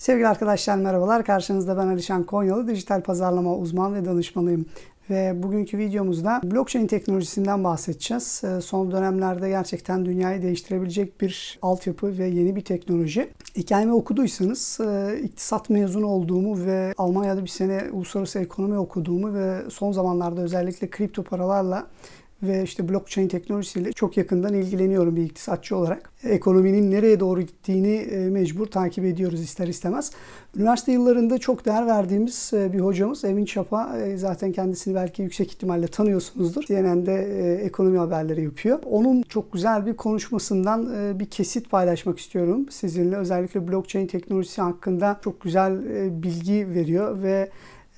Sevgili arkadaşlar merhabalar. Karşınızda ben Alişan Konyalı, dijital pazarlama uzman ve danışmanıyım. Ve bugünkü videomuzda blockchain teknolojisinden bahsedeceğiz. Ee, son dönemlerde gerçekten dünyayı değiştirebilecek bir altyapı ve yeni bir teknoloji. Hikayemi okuduysanız e, iktisat mezunu olduğumu ve Almanya'da bir sene uluslararası ekonomi okuduğumu ve son zamanlarda özellikle kripto paralarla ve işte blockchain teknolojisiyle çok yakından ilgileniyorum bir iktisatçı olarak. Ekonominin nereye doğru gittiğini e, mecbur takip ediyoruz ister istemez. Üniversite yıllarında çok değer verdiğimiz e, bir hocamız Emin Çapa e, zaten kendisini belki yüksek ihtimalle tanıyorsunuzdur. CNN'de ekonomi haberleri yapıyor. Onun çok güzel bir konuşmasından bir kesit paylaşmak istiyorum sizinle. Özellikle blockchain teknolojisi hakkında çok güzel bilgi veriyor ve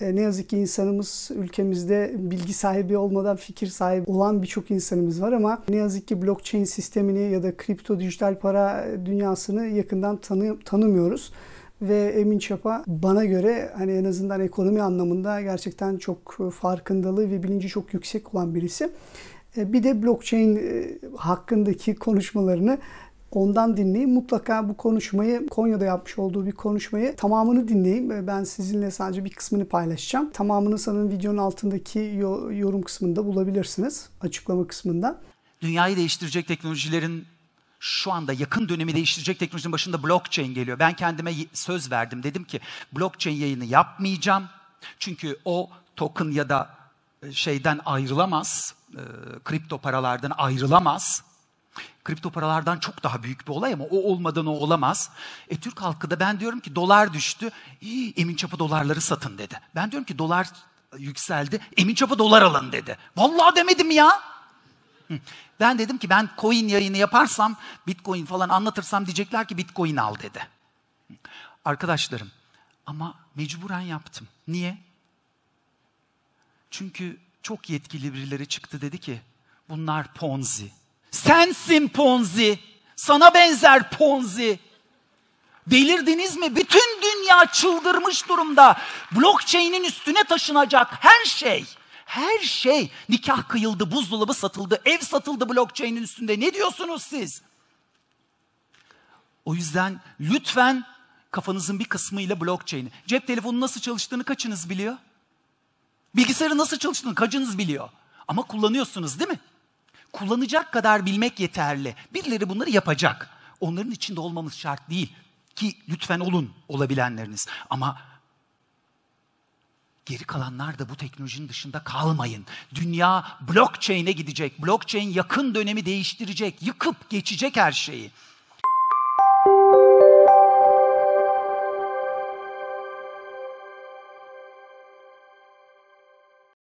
e, ne yazık ki insanımız ülkemizde bilgi sahibi olmadan fikir sahibi olan birçok insanımız var ama ne yazık ki blockchain sistemini ya da kripto dijital para dünyasını yakından tanı tanımıyoruz ve Emin Çapa bana göre hani en azından ekonomi anlamında gerçekten çok farkındalığı ve bilinci çok yüksek olan birisi. E, bir de blockchain e, hakkındaki konuşmalarını Ondan dinleyin. Mutlaka bu konuşmayı Konya'da yapmış olduğu bir konuşmayı tamamını dinleyin. Ben sizinle sadece bir kısmını paylaşacağım. Tamamını sanırım videonun altındaki yorum kısmında bulabilirsiniz. Açıklama kısmında. Dünyayı değiştirecek teknolojilerin şu anda yakın dönemi değiştirecek teknolojinin başında blockchain geliyor. Ben kendime söz verdim. Dedim ki blockchain yayını yapmayacağım. Çünkü o token ya da e, şeyden ayrılamaz. E, kripto paralardan ayrılamaz. Kripto paralardan çok daha büyük bir olay ama o olmadan o olamaz. E, Türk halkı da ben diyorum ki dolar düştü. İyi, emin çapa dolarları satın dedi. Ben diyorum ki dolar yükseldi. Emin çapa dolar alın dedi. Vallahi demedim ya. Ben dedim ki ben coin yayını yaparsam, bitcoin falan anlatırsam diyecekler ki bitcoin al dedi. Arkadaşlarım ama mecburen yaptım. Niye? Çünkü çok yetkili birileri çıktı dedi ki bunlar ponzi, Sensin Ponzi. Sana benzer Ponzi. Delirdiniz mi? Bütün dünya çıldırmış durumda. Blockchain'in üstüne taşınacak her şey. Her şey. Nikah kıyıldı, buzdolabı satıldı, ev satıldı blockchain'in üstünde. Ne diyorsunuz siz? O yüzden lütfen kafanızın bir kısmıyla blockchain'i. Cep telefonu nasıl çalıştığını kaçınız biliyor? Bilgisayarı nasıl çalıştığını kaçınız biliyor? Ama kullanıyorsunuz değil mi? kullanacak kadar bilmek yeterli. Birileri bunları yapacak. Onların içinde olmamız şart değil. Ki lütfen olun olabilenleriniz. Ama geri kalanlar da bu teknolojinin dışında kalmayın. Dünya blockchain'e gidecek. Blockchain yakın dönemi değiştirecek. Yıkıp geçecek her şeyi.